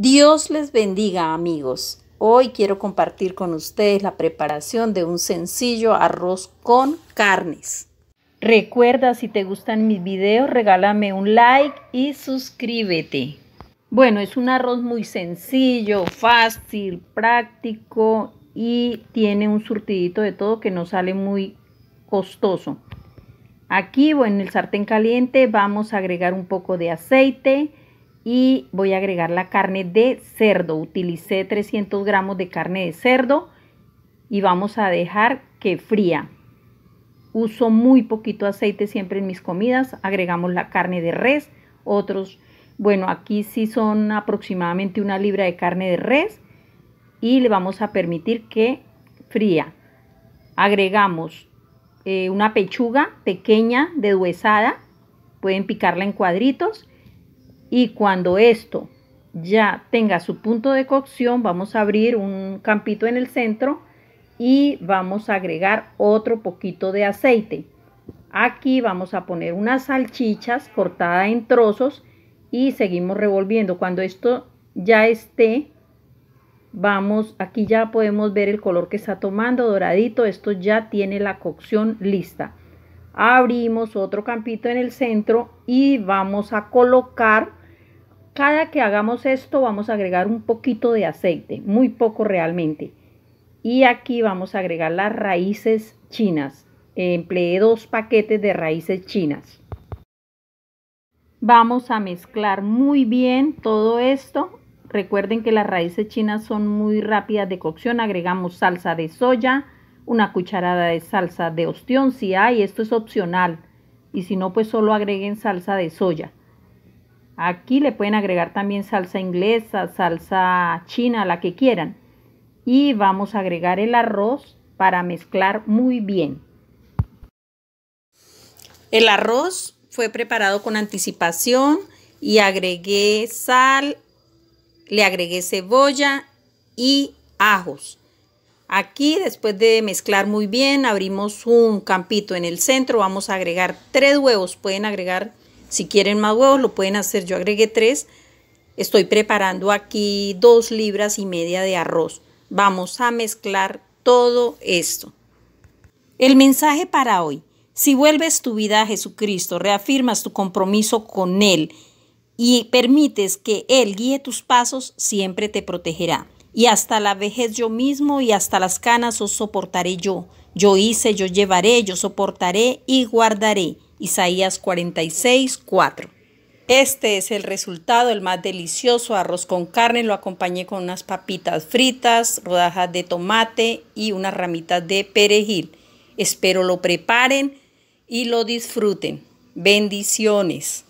Dios les bendiga amigos. Hoy quiero compartir con ustedes la preparación de un sencillo arroz con carnes. Recuerda si te gustan mis videos regálame un like y suscríbete. Bueno, es un arroz muy sencillo, fácil, práctico y tiene un surtidito de todo que no sale muy costoso. Aquí, o en el sartén caliente vamos a agregar un poco de aceite, y voy a agregar la carne de cerdo. Utilicé 300 gramos de carne de cerdo y vamos a dejar que fría. Uso muy poquito aceite siempre en mis comidas. Agregamos la carne de res, otros, bueno, aquí sí son aproximadamente una libra de carne de res y le vamos a permitir que fría. Agregamos eh, una pechuga pequeña de duesada pueden picarla en cuadritos y cuando esto ya tenga su punto de cocción, vamos a abrir un campito en el centro y vamos a agregar otro poquito de aceite. Aquí vamos a poner unas salchichas cortadas en trozos y seguimos revolviendo. Cuando esto ya esté, vamos, aquí ya podemos ver el color que está tomando, doradito. Esto ya tiene la cocción lista. Abrimos otro campito en el centro y vamos a colocar cada que hagamos esto vamos a agregar un poquito de aceite, muy poco realmente. Y aquí vamos a agregar las raíces chinas. Empleé dos paquetes de raíces chinas. Vamos a mezclar muy bien todo esto. Recuerden que las raíces chinas son muy rápidas de cocción. Agregamos salsa de soya, una cucharada de salsa de ostión si hay, esto es opcional. Y si no, pues solo agreguen salsa de soya. Aquí le pueden agregar también salsa inglesa, salsa china, la que quieran. Y vamos a agregar el arroz para mezclar muy bien. El arroz fue preparado con anticipación y agregué sal, le agregué cebolla y ajos. Aquí después de mezclar muy bien abrimos un campito en el centro, vamos a agregar tres huevos, pueden agregar si quieren más huevos lo pueden hacer. Yo agregué tres. Estoy preparando aquí dos libras y media de arroz. Vamos a mezclar todo esto. El mensaje para hoy. Si vuelves tu vida a Jesucristo, reafirmas tu compromiso con Él y permites que Él guíe tus pasos, siempre te protegerá. Y hasta la vejez yo mismo y hasta las canas os soportaré yo. Yo hice, yo llevaré, yo soportaré y guardaré. Isaías 46, 4. Este es el resultado, el más delicioso arroz con carne. Lo acompañé con unas papitas fritas, rodajas de tomate y unas ramitas de perejil. Espero lo preparen y lo disfruten. Bendiciones.